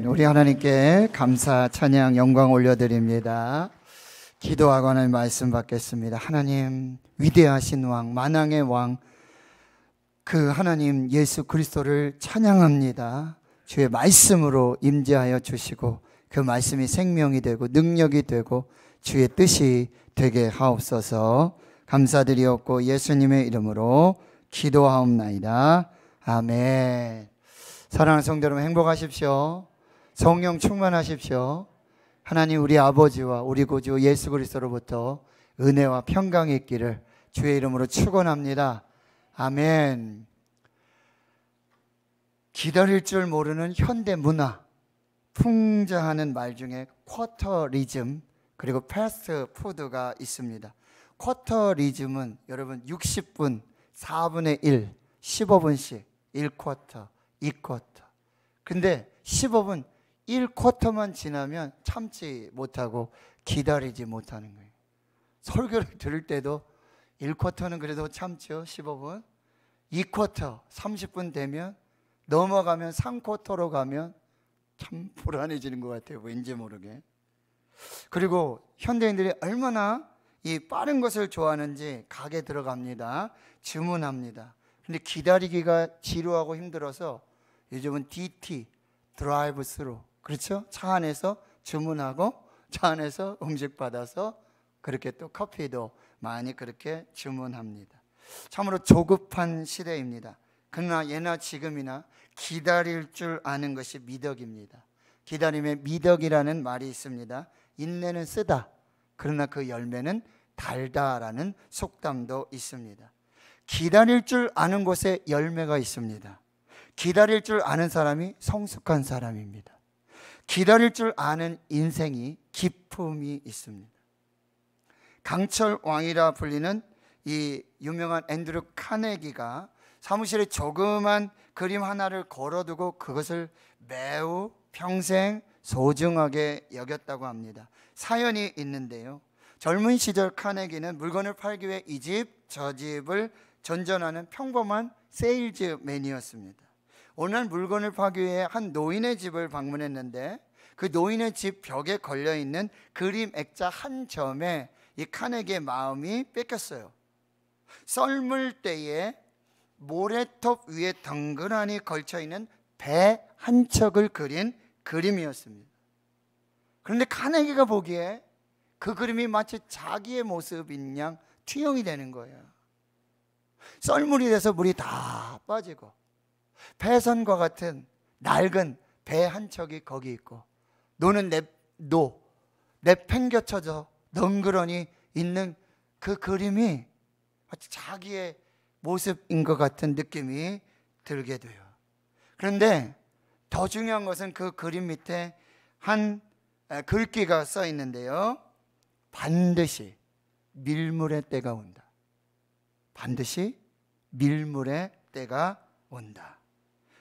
아멘. 우리 하나님께 감사, 찬양, 영광 올려드립니다. 기도하고 하나님 말씀 받겠습니다. 하나님, 위대하신 왕, 만왕의 왕, 그 하나님 예수 그리스도를 찬양합니다. 주의 말씀으로 임재하여 주시고, 그 말씀이 생명이 되고, 능력이 되고, 주의 뜻이 되게 하옵소서 감사드리옵고, 예수님의 이름으로 기도하옵나이다. 아멘. 사랑하는 성도 여러분 행복하십시오. 성령 충만하십시오. 하나님 우리 아버지와 우리 구주 예수 그리스도로부터 은혜와 평강이 있기를 주의 이름으로 축원합니다. 아멘. 기다릴 줄 모르는 현대 문화 풍자하는 말 중에 쿼터리즘 그리고 패스트 푸드가 있습니다. 쿼터리즘은 여러분 60분, 4분의 1, 15분씩 1쿼터, 2쿼터. 근데 15분 1쿼터만 지나면 참지 못하고 기다리지 못하는 거예요. 설교를 들을 때도 1쿼터는 그래도 참죠. 15분. 2쿼터 30분 되면 넘어가면 3쿼터로 가면 참 불안해지는 것 같아요. 왠지 모르게. 그리고 현대인들이 얼마나 이 빠른 것을 좋아하는지 가게 들어갑니다. 주문합니다. 근데 기다리기가 지루하고 힘들어서 요즘은 DT 드라이브 스루 그렇죠? 차 안에서 주문하고 차 안에서 음식 받아서 그렇게 또 커피도 많이 그렇게 주문합니다. 참으로 조급한 시대입니다. 그러나 예나 지금이나 기다릴 줄 아는 것이 미덕입니다. 기다림에 미덕이라는 말이 있습니다. 인내는 쓰다. 그러나 그 열매는 달다라는 속담도 있습니다. 기다릴 줄 아는 곳에 열매가 있습니다. 기다릴 줄 아는 사람이 성숙한 사람입니다. 기다릴 줄 아는 인생이 기쁨이 있습니다. 강철 왕이라 불리는 이 유명한 앤드류 카네기가 사무실에 조그만 그림 하나를 걸어두고 그것을 매우 평생 소중하게 여겼다고 합니다. 사연이 있는데요. 젊은 시절 카네기는 물건을 팔기 위해 이 집, 저 집을 전전하는 평범한 세일즈맨이었습니다. 어느 날 물건을 파기 위해 한 노인의 집을 방문했는데 그 노인의 집 벽에 걸려 있는 그림 액자 한 점에 이 칸에게 마음이 뺏겼어요. 썰물 때에 모래톱 위에 덩그러니 걸쳐 있는 배 한 척을 그린 그림이었습니다. 그런데 카네기가 보기에 그 그림이 마치 자기의 모습인 양 투영이 되는 거예요. 썰물이 돼서 물이 다 빠지고 패선과 같은 낡은 배 한 척이 거기 있고 노는 내 노, 내팽겨쳐져 덩그러니 있는 그 그림이 마치 자기의 모습인 것 같은 느낌이 들게 돼요. 그런데 더 중요한 것은 그 그림 밑에 한 글귀가 써 있는데요. 반드시 밀물의 때가 온다. 반드시 밀물의 때가 온다.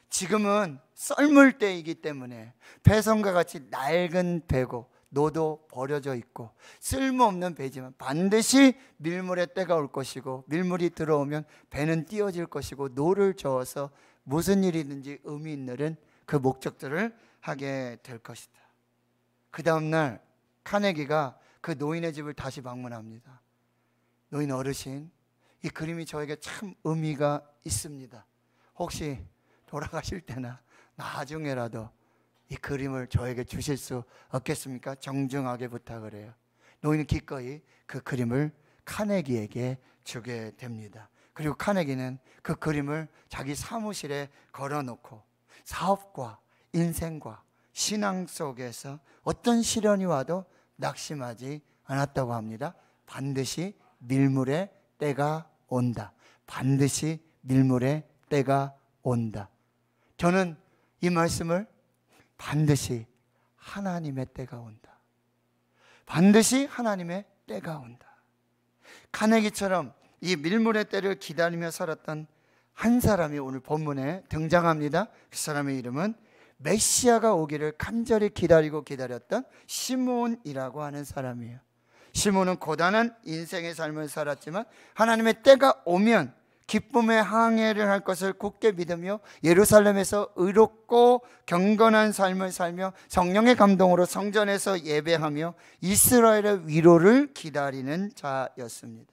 지금은 썰물 때이기 때문에 배선과 같이 낡은 배고 노도 버려져 있고 쓸모없는 배지만 반드시 밀물의 때가 올 것이고 밀물이 들어오면 배는 띄어질 것이고 노를 저어서 무슨 일이든지 의미 있는 일은 그 목적들을 하게 될 것이다. 그 다음날 카네기가 그 노인의 집을 다시 방문합니다. 노인 어르신, 이 그림이 저에게 참 의미가 있습니다. 혹시 돌아가실 때나 나중에라도 이 그림을 저에게 주실 수 없겠습니까? 정중하게 부탁을 해요. 노인 기꺼이 그 그림을 카네기에게 주게 됩니다. 그리고 카네기는 그 그림을 자기 사무실에 걸어놓고 사업과 인생과 신앙 속에서 어떤 시련이 와도 낙심하지 않았다고 합니다. 반드시 밀물의 때가 온다. 반드시 밀물의 때가 온다. 저는 이 말씀을 반드시 하나님의 때가 온다. 반드시 하나님의 때가 온다. 카네기처럼 이 밀물의 때를 기다리며 살았던 한 사람이 오늘 본문에 등장합니다. 그 사람의 이름은 메시아가 오기를 간절히 기다리고 기다렸던 시몬이라고 하는 사람이에요. 시몬은 고단한 인생의 삶을 살았지만 하나님의 때가 오면 기쁨의 항해를 할 것을 굳게 믿으며 예루살렘에서 의롭고 경건한 삶을 살며 성령의 감동으로 성전에서 예배하며 이스라엘의 위로를 기다리는 자였습니다.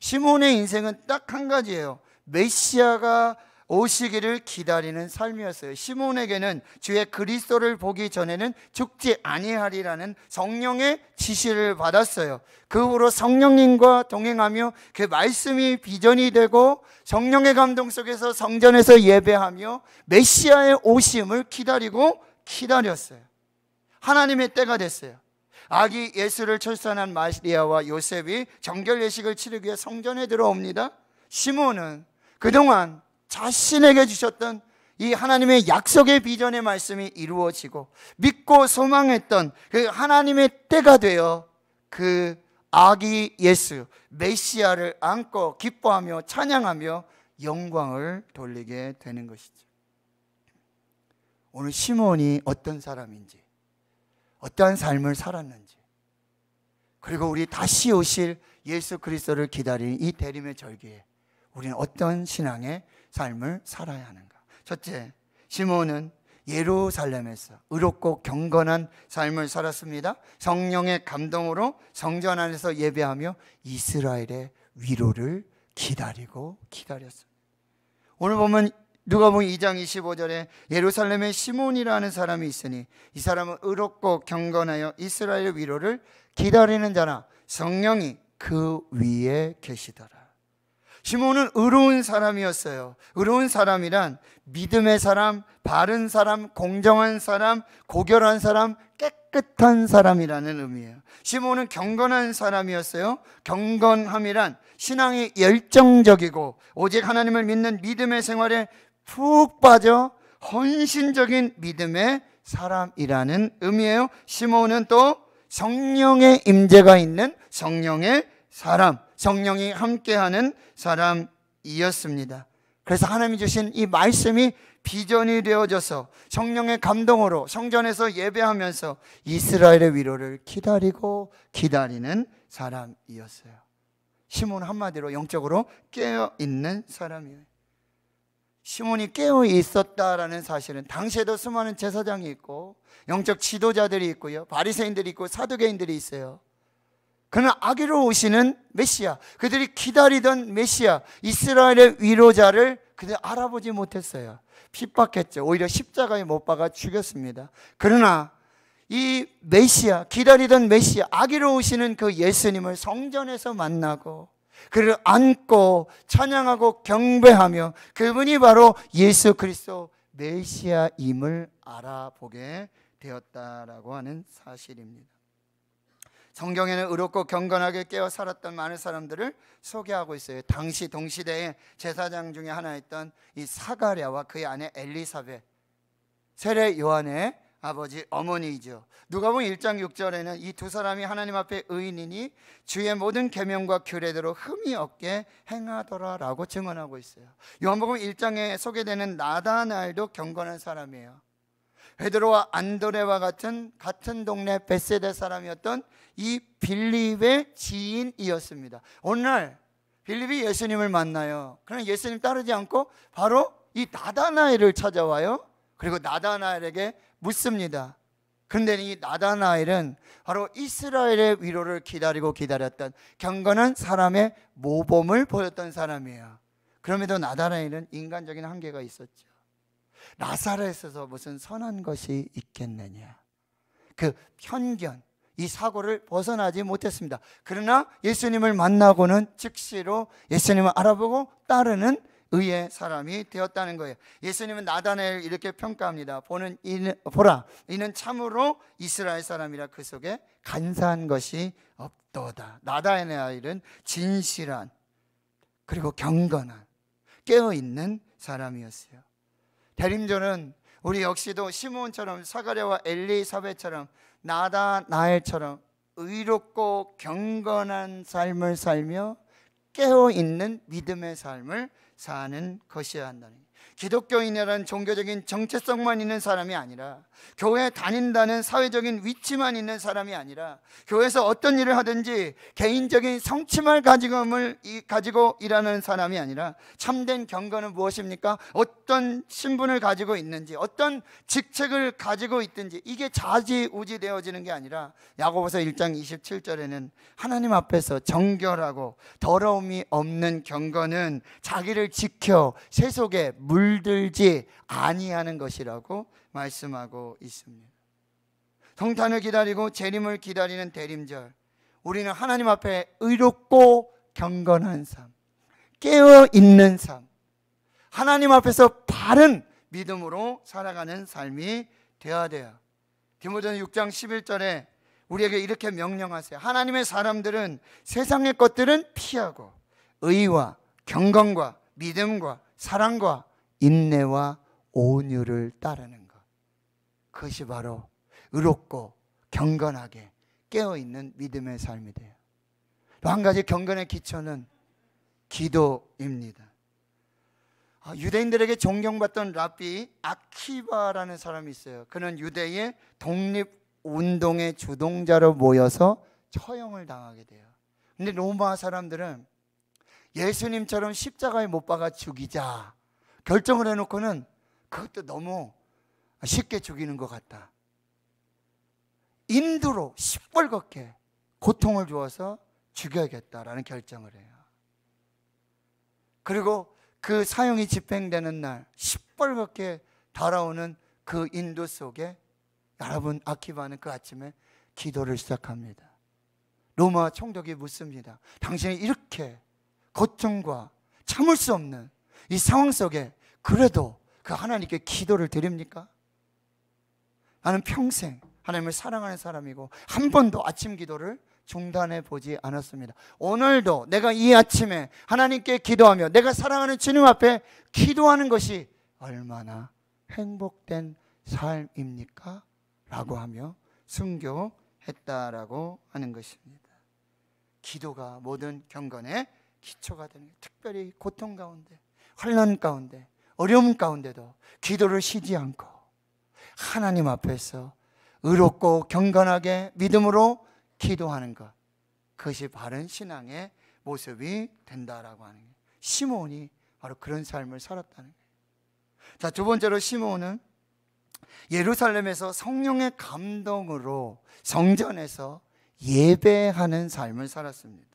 시몬의 인생은 딱 한 가지예요. 메시아가 오시기를 기다리는 삶이었어요. 시몬에게는 주의 그리스도를 보기 전에는 죽지 아니하리라는 성령의 지시를 받았어요. 그 후로 성령님과 동행하며 그 말씀이 비전이 되고 성령의 감동 속에서 성전에서 예배하며 메시아의 오심을 기다리고 기다렸어요. 하나님의 때가 됐어요. 아기 예수를 출산한 마리아와 요셉이 정결 예식을 치르기 위해 성전에 들어옵니다. 시몬은 그동안 자신에게 주셨던 이 하나님의 약속의 비전의 말씀이 이루어지고 믿고 소망했던 그 하나님의 때가 되어 그 아기 예수 메시아를 안고 기뻐하며 찬양하며 영광을 돌리게 되는 것이죠. 오늘 시몬이 어떤 사람인지 어떠한 삶을 살았는지 그리고 우리 다시 오실 예수 그리스도를 기다린 이 대림의 절기에 우리는 어떤 신앙의 삶을 살아야 하는가? 첫째, 시몬은 예루살렘에서 의롭고 경건한 삶을 살았습니다. 성령의 감동으로 성전 안에서 예배하며 이스라엘의 위로를 기다리고 기다렸습니다. 오늘 보면 누가 보면 2장 25절에 예루살렘에 시몬이라는 사람이 있으니 이 사람은 의롭고 경건하여 이스라엘의 위로를 기다리는 자라 성령이 그 위에 계시더라. 시몬은 의로운 사람이었어요. 의로운 사람이란 믿음의 사람, 바른 사람, 공정한 사람, 고결한 사람, 깨끗한 사람이라는 의미예요. 시몬은 경건한 사람이었어요. 경건함이란 신앙이 열정적이고 오직 하나님을 믿는 믿음의 생활에 푹 빠져 헌신적인 믿음의 사람이라는 의미예요. 시몬은 또 성령의 임재가 있는 성령의 사람, 성령이 함께하는 사람이었습니다. 그래서 하나님이 주신 이 말씀이 비전이 되어져서 성령의 감동으로 성전에서 예배하면서 이스라엘의 위로를 기다리고 기다리는 사람이었어요. 시몬 한마디로 영적으로 깨어 있는 사람이에요. 시몬이 깨어 있었다라는 사실은 당시에도 수많은 제사장이 있고 영적 지도자들이 있고요. 바리새인들이 있고 사두개인들이 있어요. 그는 아기로 오시는 메시아, 그들이 기다리던 메시아, 이스라엘의 위로자를 그들 알아보지 못했어요. 핍박했죠. 오히려 십자가에 못 박아 죽였습니다. 그러나 이 메시아, 기다리던 메시아, 아기로 오시는 그 예수님을 성전에서 만나고 그를 안고 찬양하고 경배하며 그분이 바로 예수 그리스도 메시아임을 알아보게 되었다라고 하는 사실입니다. 성경에는 의롭고 경건하게 깨어 살았던 많은 사람들을 소개하고 있어요. 당시 동시대의 제사장 중에 하나였던 이 사가랴와 그의 아내 엘리사벳, 세례 요한의 아버지 어머니이죠. 누가복음 1장 6절에는 이 두 사람이 하나님 앞에 의인이니 주의 모든 계명과 규례대로 흠이 없게 행하더라라고 증언하고 있어요. 요한복음 1장에 소개되는 나다나엘도 경건한 사람이에요. 베드로와 안드레와 같은 같은 동네 베세데 사람이었던 이 빌립의 지인이었습니다. 어느 날 빌립이 예수님을 만나요. 그럼 예수님 따르지 않고 바로 이 나다나엘을 찾아와요. 그리고 나다나엘에게 묻습니다. 그런데 이 나다나엘은 바로 이스라엘의 위로를 기다리고 기다렸던 경건한 사람의 모범을 보였던 사람이에요. 그럼에도 나다나엘은 인간적인 한계가 있었죠. 나사렛에서 무슨 선한 것이 있겠느냐. 그 편견, 이 사고를 벗어나지 못했습니다. 그러나 예수님을 만나고는 즉시로 예수님을 알아보고 따르는 의의 사람이 되었다는 거예요. 예수님은 나단을 이렇게 평가합니다. 보는 이는, 보라, 이는 참으로 이스라엘 사람이라 그 속에 간사한 것이 없도다. 나단의 아이 진실한 그리고 경건한 깨어 있는 사람이었어요. 대림조는 우리 역시도 시몬처럼 사가랴와 엘리사베처럼 나다 나엘처럼 의롭고 경건한 삶을 살며 깨어 있는 믿음의 삶을 사는 것이어야 한다는 기독교인이라는 종교적인 정체성만 있는 사람이 아니라 교회 다닌다는 사회적인 위치만 있는 사람이 아니라 교회에서 어떤 일을 하든지 개인적인 성취만 가지고을 가지고 일하는 사람이 아니라 참된 경건은 무엇입니까? 어떤 신분을 가지고 있는지 어떤 직책을 가지고 있든지 이게 자지우지 되어지는 게 아니라 야고보서 1장 27절에는 하나님 앞에서 정결하고 더러움이 없는 경건은 자기를 지켜 세속에 물들지 아니하는 것이라고 말씀하고 있습니다. 성탄을 기다리고 재림을 기다리는 대림절. 우리는 하나님 앞에 의롭고 경건한 삶, 깨어 있는 삶, 하나님 앞에서 바른 믿음으로 살아가는 삶이 되어야 돼요. 디모전 6장 11절에 우리에게 이렇게 명령하세요. 하나님의 사람들은 세상의 것들은 피하고 의와 경건과 믿음과 사랑과 인내와 온유를 따르는 것. 그것이 바로 의롭고 경건하게 깨어있는 믿음의 삶이 돼요. 또 한 가지 경건의 기초는 기도입니다. 아, 유대인들에게 존경받던 라비 아키바라는 사람이 있어요. 그는 유대의 독립운동의 주동자로 모여서 처형을 당하게 돼요. 근데 로마 사람들은 예수님처럼 십자가에 못 박아 죽이자 결정을 해놓고는 그것도 너무 쉽게 죽이는 것 같다. 인두로 시뻘겋게 고통을 주어서 죽여야겠다라는 결정을 해요. 그리고 그 사형이 집행되는 날 시뻘겋게 달아오는 그 인도 속에 여러분 아키바는 그 아침에 기도를 시작합니다. 로마 총독이 묻습니다. 당신이 이렇게 고통과 참을 수 없는 이 상황 속에 그래도 그 하나님께 기도를 드립니까? 나는 평생 하나님을 사랑하는 사람이고 한 번도 아침 기도를 중단해 보지 않았습니다. 오늘도 내가 이 아침에 하나님께 기도하며 내가 사랑하는 주님 앞에 기도하는 것이 얼마나 행복된 삶입니까? 라고 하며 순교했다라고 하는 것입니다. 기도가 모든 경건의 기초가 되는 특별히 고통 가운데 환란 가운데 어려움 가운데도 기도를 쉬지 않고 하나님 앞에서 의롭고 경건하게 믿음으로 기도하는 것 그것이 바른 신앙의 모습이 된다라고 하는 거예요. 시몬이 바로 그런 삶을 살았다는 거예요. 자, 두 번째로 시몬은 예루살렘에서 성령의 감동으로 성전에서 예배하는 삶을 살았습니다.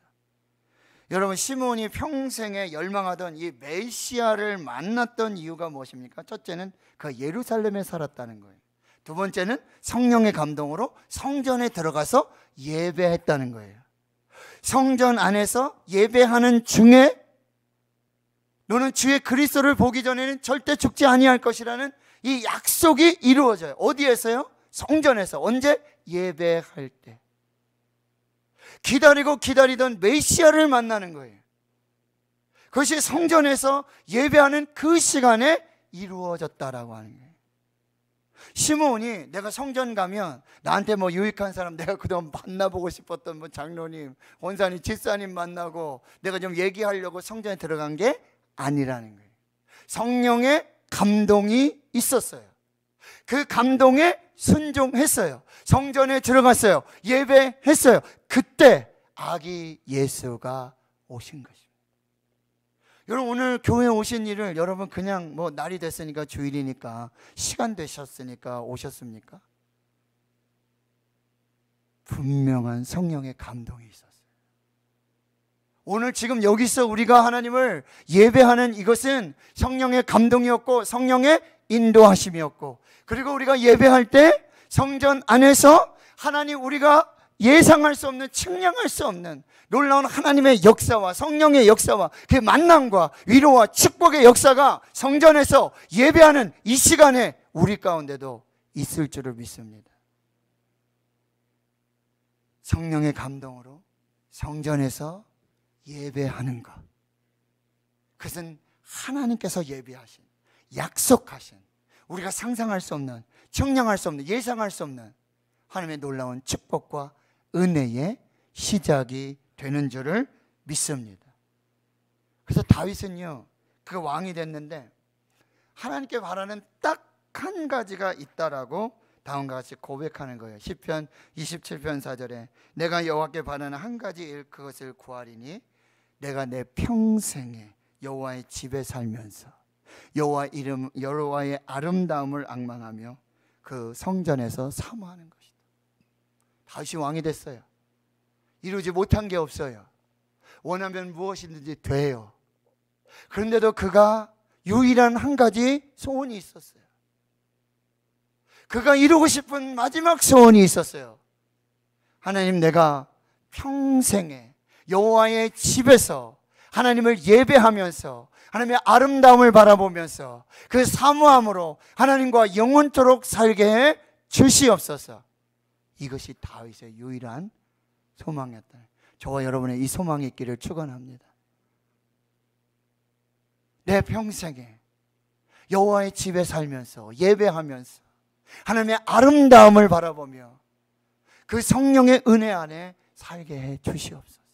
여러분 시몬이 평생에 열망하던 이 메시아를 만났던 이유가 무엇입니까? 첫째는 그 예루살렘에 살았다는 거예요. 두 번째는 성령의 감동으로 성전에 들어가서 예배했다는 거예요. 성전 안에서 예배하는 중에 너는 주의 그리스도를 보기 전에는 절대 죽지 아니할 것이라는 이 약속이 이루어져요. 어디에서요? 성전에서 언제 예배할 때. 기다리고 기다리던 메시아를 만나는 거예요. 그것이 성전에서 예배하는 그 시간에 이루어졌다라고 하는 거예요. 시몬이 내가 성전 가면 나한테 뭐 유익한 사람 내가 그동안 만나보고 싶었던 뭐 장로님, 원사님, 집사님 만나고 내가 좀 얘기하려고 성전에 들어간 게 아니라는 거예요. 성령의 감동이 있었어요. 그 감동에 순종했어요. 성전에 들어갔어요. 예배했어요. 그때 아기 예수가 오신 것입니다. 여러분 오늘 교회 오신 일을 여러분 그냥 뭐 날이 됐으니까 주일이니까 시간 되셨으니까 오셨습니까? 분명한 성령의 감동이 있었어요. 오늘 지금 여기서 우리가 하나님을 예배하는 이것은 성령의 감동이었고 성령의 인도하심이었고 그리고 우리가 예배할 때 성전 안에서 하나님 우리가 예상할 수 없는 측량할 수 없는 놀라운 하나님의 역사와 성령의 역사와 그 만남과 위로와 축복의 역사가 성전에서 예배하는 이 시간에 우리 가운데도 있을 줄을 믿습니다. 성령의 감동으로 성전에서 예배하는 것. 그것은 하나님께서 예배하신 약속하신 우리가 상상할 수 없는, 청량할 수 없는, 예상할 수 없는 하나님의 놀라운 축복과 은혜의 시작이 되는 줄을 믿습니다. 그래서 다윗은요, 그 왕이 됐는데 하나님께 바라는 딱 한 가지가 있다라고 다음과 같이 고백하는 거예요. 시편 27편 4절에 내가 여호와께 바라는 한 가지 일 그것을 구하리니 내가 내 평생에 여호와의 집에 살면서 여호와 이름 여호와의 아름다움을 악망하며 그 성전에서 사모하는 것이다. 다윗 왕이 됐어요. 이루지 못한 게 없어요. 원하면 무엇이든지 돼요. 그런데도 그가 유일한 한 가지 소원이 있었어요. 그가 이루고 싶은 마지막 소원이 있었어요. 하나님 내가 평생에 여호와의 집에서 하나님을 예배하면서 하나님의 아름다움을 바라보면서 그 사모함으로 하나님과 영원토록 살게 해 주시옵소서. 이것이 다윗의 유일한 소망이었다. 저와 여러분의 이 소망의 길을 축원합니다. 내 평생에 여호와의 집에 살면서 예배하면서 하나님의 아름다움을 바라보며 그 성령의 은혜 안에 살게 해 주시옵소서.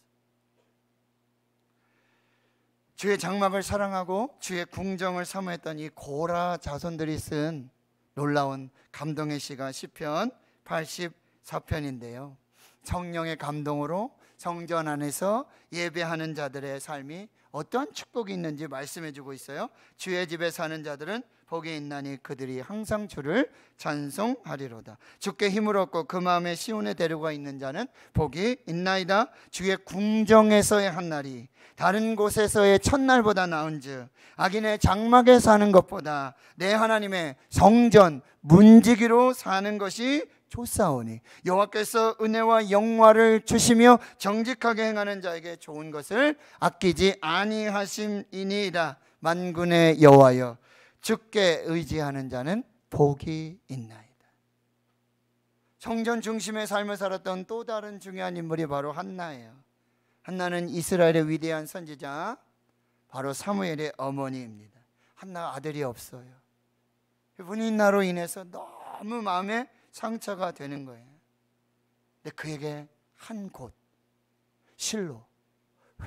주의 장막을 사랑하고 주의 궁정을 사모했던 이 고라 자손들이 쓴 놀라운 감동의 시가 시편 84편인데요. 성령의 감동으로 성전 안에서 예배하는 자들의 삶이 어떠한 축복이 있는지 말씀해 주고 있어요. 주의 집에 사는 자들은 복이 있나니 그들이 항상 주를 찬송하리로다. 주께 힘을 얻고 그 마음에 시온에 데려가 있는 자는 복이 있나이다. 주의 궁정에서의 한 날이 다른 곳에서의 첫날보다 나은즉 악인의 장막에 사는 것보다 내 하나님의 성전 문지기로 사는 것이 좋사오니 여호와께서 은혜와 영화를 주시며 정직하게 행하는 자에게 좋은 것을 아끼지 아니하심이니이 만군의 여호와여 주게 의지하는 자는 복이 있나이다. 성전 중심의 삶을 살았던 또 다른 중요한 인물이 바로 한나예요. 한나는 이스라엘의 위대한 선지자 바로 사무엘의 어머니입니다. 한나 아들이 없어요. 분인나로 인해서 너무 마음에 상처가 되는 거예요. 근데 그에게 한 곳, 실로,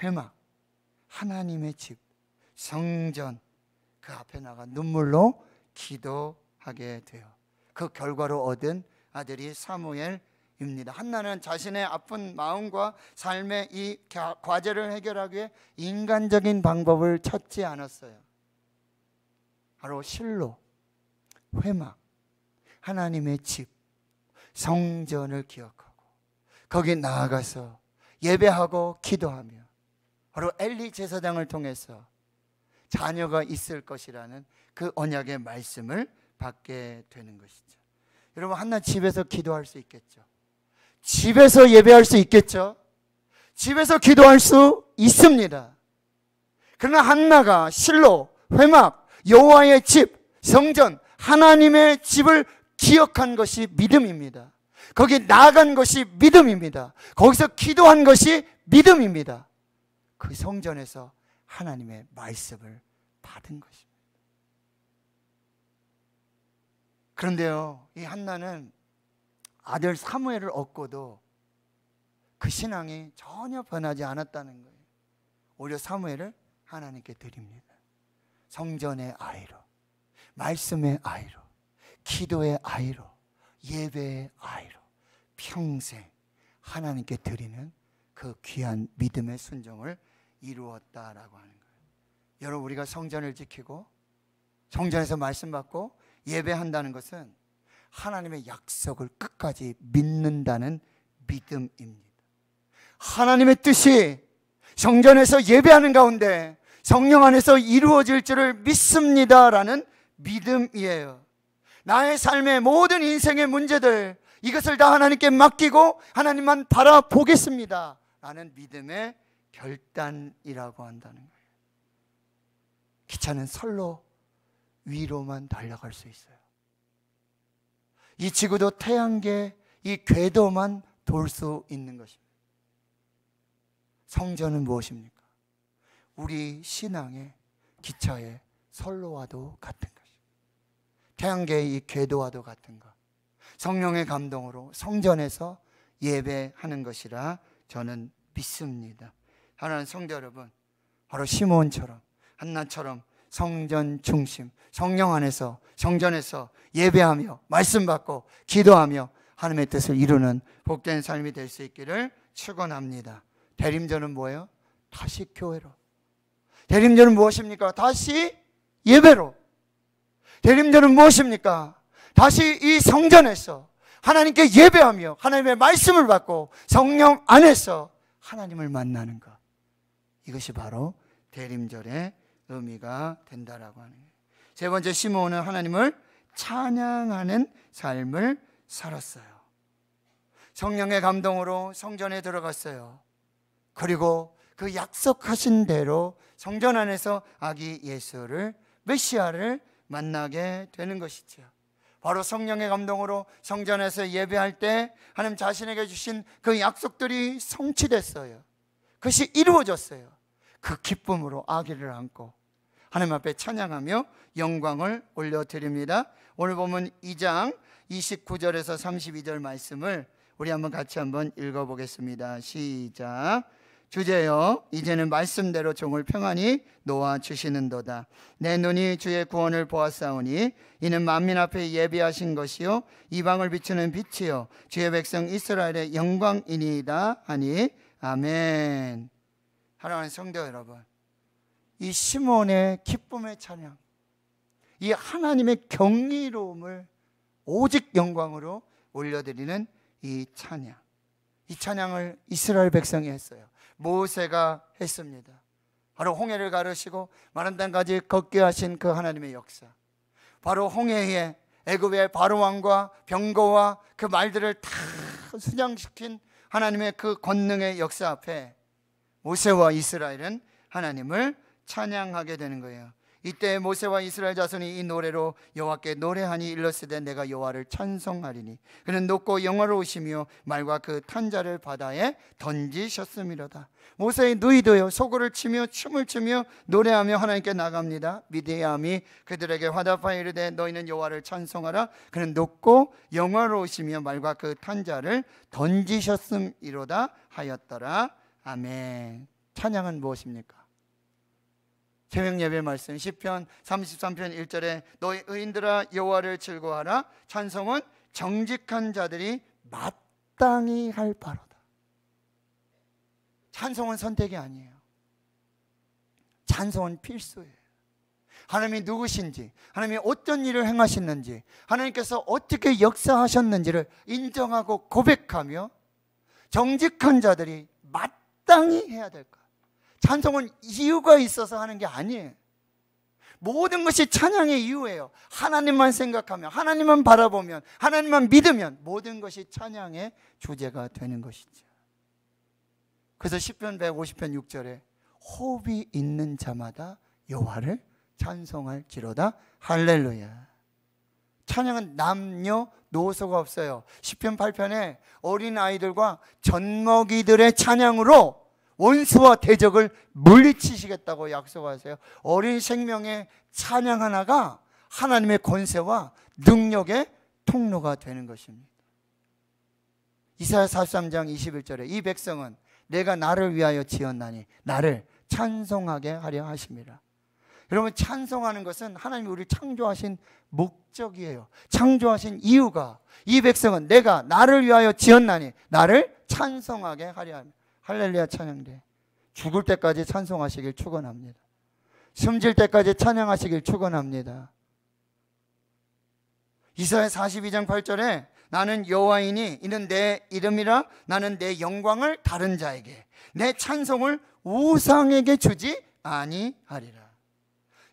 회막, 하나님의 집, 성전, 그 앞에 나가 눈물로 기도하게 돼요. 그 결과로 얻은 아들이 사무엘입니다. 한나는 자신의 아픈 마음과 삶의 이 과제를 해결하기 위해 인간적인 방법을 찾지 않았어요. 바로 실로, 회막, 하나님의 집, 성전을 기억하고 거기 나아가서 예배하고 기도하며 바로 엘리 제사장을 통해서 자녀가 있을 것이라는 그 언약의 말씀을 받게 되는 것이죠. 여러분 한나 집에서 기도할 수 있겠죠. 집에서 예배할 수 있겠죠. 집에서 기도할 수 있습니다. 그러나 한나가 실로 회막 여호와의 집 성전 하나님의 집을 기억한 것이 믿음입니다. 거기 나간 것이 믿음입니다. 거기서 기도한 것이 믿음입니다. 그 성전에서 하나님의 말씀을 받은 것입니다. 그런데요, 이 한나는 아들 사무엘을 얻고도 그 신앙이 전혀 변하지 않았다는 거예요. 오히려 사무엘을 하나님께 드립니다. 성전의 아이로, 말씀의 아이로, 기도의 아이로, 예배의 아이로 평생 하나님께 드리는 그 귀한 믿음의 순종을 이루었다라고 하는 거예요. 여러분 우리가 성전을 지키고 성전에서 말씀 받고 예배한다는 것은 하나님의 약속을 끝까지 믿는다는 믿음입니다. 하나님의 뜻이 성전에서 예배하는 가운데 성령 안에서 이루어질 줄을 믿습니다라는 믿음이에요. 나의 삶의 모든 인생의 문제들 이것을 다 하나님께 맡기고 하나님만 바라보겠습니다라는 믿음의 결단이라고 한다는 거예요. 기차는 설로 위로만 달려갈 수 있어요. 이 지구도 태양계 이 궤도만 돌 수 있는 것입니다. 성전은 무엇입니까? 우리 신앙의 기차의 선로와도 같은 것입니다. 태양계의 이 궤도와도 같은 것. 성령의 감동으로 성전에서 예배하는 것이라 저는 믿습니다. 하나님 성도 여러분, 바로 시몬처럼 한나처럼 성전 중심, 성령 안에서 성전에서 예배하며 말씀 받고 기도하며 하나님의 뜻을 이루는 복된 삶이 될 수 있기를 축원합니다. 대림전은 뭐예요? 다시 교회로. 대림전은 무엇입니까? 다시 예배로. 대림전은 무엇입니까? 다시 이 성전에서 하나님께 예배하며 하나님의 말씀을 받고 성령 안에서 하나님을 만나는 것. 이것이 바로 대림절의 의미가 된다라고 하는 거예요. 세 번째 시므온은 하나님을 찬양하는 삶을 살았어요. 성령의 감동으로 성전에 들어갔어요. 그리고 그 약속하신 대로 성전 안에서 아기 예수를 메시아를 만나게 되는 것이죠. 바로 성령의 감동으로 성전에서 예배할 때 하나님 자신에게 주신 그 약속들이 성취됐어요. 그것이 이루어졌어요. 그 기쁨으로 아기를 안고 하나님 앞에 찬양하며 영광을 올려드립니다. 오늘 보면 2장 29절에서 32절 말씀을 우리 한번 같이 한번 읽어보겠습니다. 시작. 주제여 이제는 말씀대로 종을 평안히 놓아 주시는도다 내 눈이 주의 구원을 보았사오니 이는 만민 앞에 예비하신 것이요 이방을 비추는 빛이요 주의 백성 이스라엘의 영광이니이다 하니 아멘 하나님 성도 여러분 이 시몬의 기쁨의 찬양, 이 하나님의 경이로움을 오직 영광으로 올려드리는 이 찬양. 이 찬양을 이스라엘 백성이 했어요. 모세가 했습니다. 바로 홍해를 가르시고 마른 땅까지 걷게 하신 그 하나님의 역사. 바로 홍해에 애굽의 바로 왕과 병거와 그 말들을 다 수장시킨 하나님의 그 권능의 역사 앞에 모세와 이스라엘은 하나님을 찬양하게 되는 거예요. 이때 모세와 이스라엘 자손이 이 노래로 여호와께 노래하니 일렀으되 내가 여호와를 찬송하리니 그는 높고 영화로우시며 말과 그 탄자를 바다에 던지셨음이로다 모세의 누이도요 소고를 치며 춤을 추며 노래하며 하나님께 나갑니다 미디암이 그들에게 화답하 이르되 너희는 여호와를 찬송하라 그는 높고 영화로우시며 말과 그 탄자를 던지셨음이로다 하였더라 아멘 찬양은 무엇입니까? 새벽 예배 말씀 10편 33편 1절에 너희 의인들아 여호와를 즐거워하라 찬송은 정직한 자들이 마땅히 할 바로다 찬송은 선택이 아니에요 찬송은 필수예요 하나님이 누구신지, 하나님이 어떤 일을 행하셨는지, 하나님께서 어떻게 역사하셨는지를 인정하고 고백하며 정직한 자들이 마땅히 해야 될까? 찬송은 이유가 있어서 하는 게 아니에요. 모든 것이 찬양의 이유예요. 하나님만 생각하면, 하나님만 바라보면, 하나님만 믿으면 모든 것이 찬양의 주제가 되는 것이죠. 그래서 10편 150편 6절에 호흡이 있는 자마다 여와를 찬송할지로다 할렐루야. 찬양은 남녀 노소가 없어요. 10편 8편에 어린 아이들과 젖먹이들의 찬양으로 원수와 대적을 물리치시겠다고 약속하세요. 어린 생명의 찬양 하나가 하나님의 권세와 능력의 통로가 되는 것입니다. 이사야 43장 21절에 이 백성은 내가 나를 위하여 지었나니 나를 찬송하게 하려 하십니다. 여러분 찬송하는 것은 하나님이 우리를 창조하신 목적이에요. 창조하신 이유가 이 백성은 내가 나를 위하여 지었나니 나를 찬송하게 하려 합니다. 할렐루야 찬양대 죽을 때까지 찬송하시길 축원합니다. 숨질 때까지 찬양하시길 축원합니다. 이사야 42장 8절에 나는 여호와이니 이는 내 이름이라 나는 내 영광을 다른 자에게 내 찬송을 우상에게 주지 아니하리라.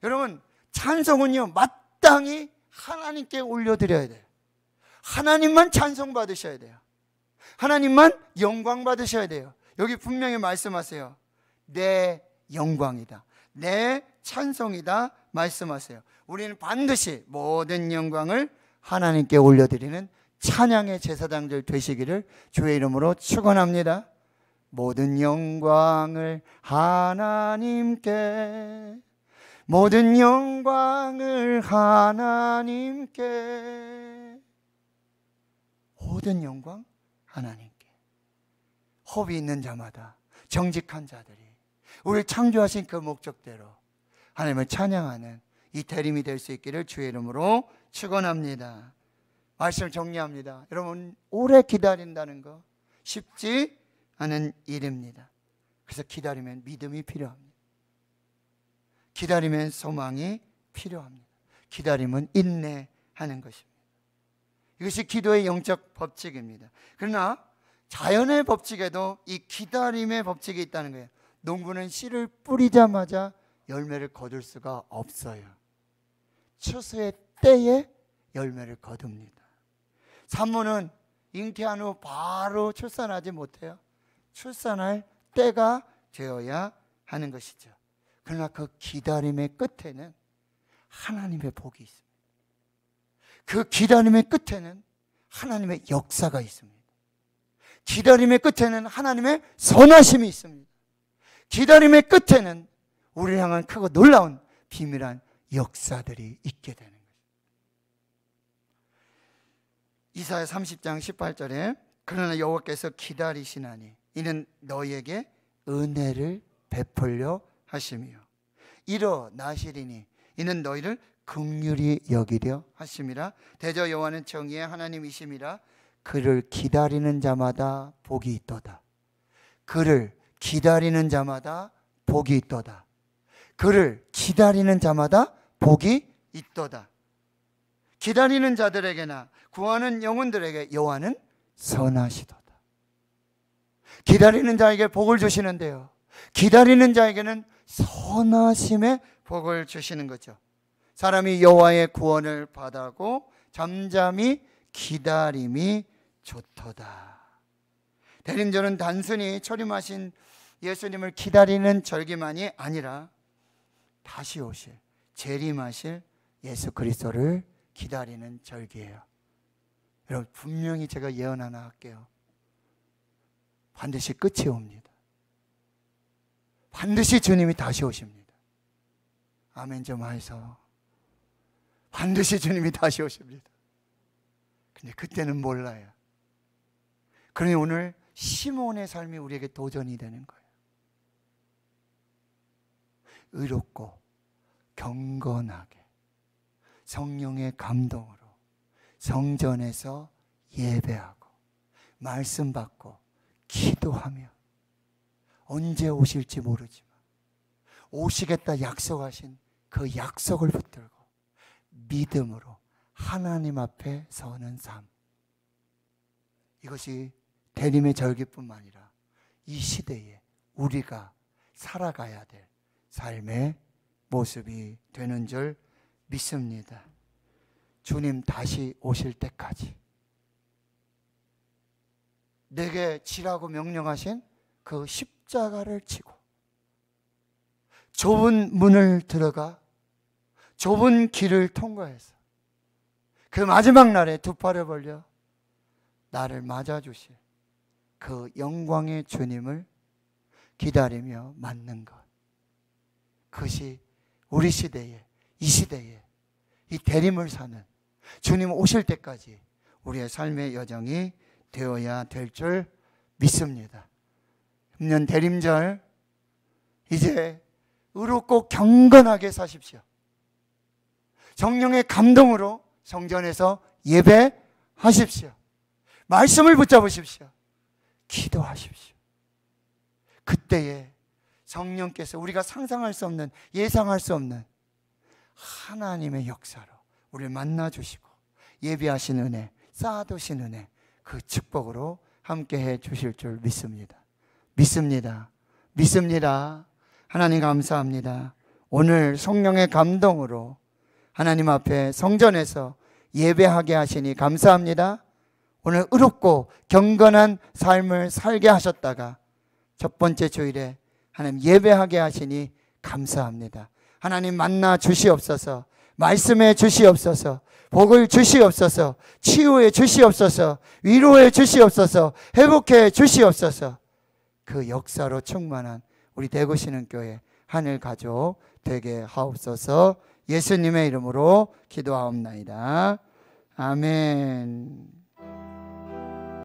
여러분 찬송은요 마땅히 하나님께 올려드려야 돼요. 하나님만 찬송 받으셔야 돼요. 하나님만 영광 받으셔야 돼요. 여기 분명히 말씀하세요. 내 영광이다. 내 찬송이다. 말씀하세요. 우리는 반드시 모든 영광을 하나님께 올려드리는 찬양의 제사장들 되시기를 주의 이름으로 축원합니다. 모든 영광을 하나님께 모든 영광을 하나님께 모든 영광 하나님 호흡이 있는 자마다 정직한 자들이 우리 창조하신 그 목적대로 하나님을 찬양하는 이 대림이 될 수 있기를 주의 이름으로 축원합니다. 말씀 정리합니다. 여러분 오래 기다린다는 거 쉽지 않은 일입니다. 그래서 기다리면 믿음이 필요합니다. 기다리면 소망이 필요합니다. 기다림은 인내하는 것입니다. 이것이 기도의 영적 법칙입니다. 그러나 자연의 법칙에도 이 기다림의 법칙이 있다는 거예요. 농부는 씨를 뿌리자마자 열매를 거둘 수가 없어요. 추수의 때에 열매를 거둡니다. 산모는 잉태한 후 바로 출산하지 못해요. 출산할 때가 되어야 하는 것이죠. 그러나 그 기다림의 끝에는 하나님의 복이 있습니다. 그 기다림의 끝에는 하나님의 역사가 있습니다. 기다림의 끝에는 하나님의 선하심이 있습니다. 기다림의 끝에는 우리를 향한 크고 놀라운 비밀한 역사들이 있게 되는 거예요. 이사야 30장 18절에 그러나 여호와께서 기다리시나니 이는 너에게 은혜를 베풀려 하심이요 일어나시리니 이는 너희를 긍휼히 여기려 하심이라 대저 여호와는 정의의 하나님이심이라 그를 기다리는 자마다 복이 있도다. 그를 기다리는 자마다 복이 있도다. 그를 기다리는 자마다 복이 있도다. 기다리는 자들에게나 구하는 영혼들에게 여호와는 선하시도다. 기다리는 자에게 복을 주시는데요. 기다리는 자에게는 선하심의 복을 주시는 거죠. 사람이 여호와의 구원을 받아고 잠잠히 기다림이 좋도다. 대림절은 단순히 철림하신 예수님을 기다리는 절기만이 아니라 다시 오실 재림하실 예수 그리스도를 기다리는 절기예요. 여러분 분명히 제가 예언 하나 할게요. 반드시 끝이 옵니다. 반드시 주님이 다시 오십니다. 아멘 좀 하소. 반드시 주님이 다시 오십니다. 근데 그때는 몰라요. 그러니 오늘 시몬의 삶이 우리에게 도전이 되는 거예요. 의롭고 경건하게 성령의 감동으로 성전에서 예배하고 말씀 받고 기도하며 언제 오실지 모르지만 오시겠다 약속하신 그 약속을 붙들고 믿음으로 하나님 앞에 서는 삶. 이것이 대림의 절기뿐만 아니라 이 시대에 우리가 살아가야 될 삶의 모습이 되는 줄 믿습니다. 주님 다시 오실 때까지 내게 지라고 명령하신 그 십자가를 치고 좁은 문을 들어가 좁은 길을 통과해서 그 마지막 날에 두 팔을 벌려 나를 맞아주실 그 영광의 주님을 기다리며 맞는 것. 그것이 우리 시대에, 이 시대에, 이 대림을 사는 주님 오실 때까지 우리의 삶의 여정이 되어야 될 줄 믿습니다. 금년 대림절, 이제 의롭고 경건하게 사십시오. 성령의 감동으로 성전에서 예배하십시오. 말씀을 붙잡으십시오. 기도하십시오. 그때에 성령께서 우리가 상상할 수 없는 예상할 수 없는 하나님의 역사로 우리를 만나 주시고 예비하신 은혜, 쌓아두신 은혜 그 축복으로 함께 해 주실 줄 믿습니다. 믿습니다. 믿습니다. 하나님 감사합니다. 오늘 성령의 감동으로 하나님 앞에 성전에서 예배하게 하시니 감사합니다. 오늘 의롭고 경건한 삶을 살게 하셨다가 첫 번째 주일에 하나님 예배하게 하시니 감사합니다. 하나님 만나 주시옵소서, 말씀에 주시옵소서, 복을 주시옵소서, 치유에 주시옵소서, 위로에 주시옵소서, 회복해 주시옵소서, 그 역사로 충만한 우리 대구시는 교회 하늘 가족 되게 하옵소서 예수님의 이름으로 기도하옵나이다. 아멘.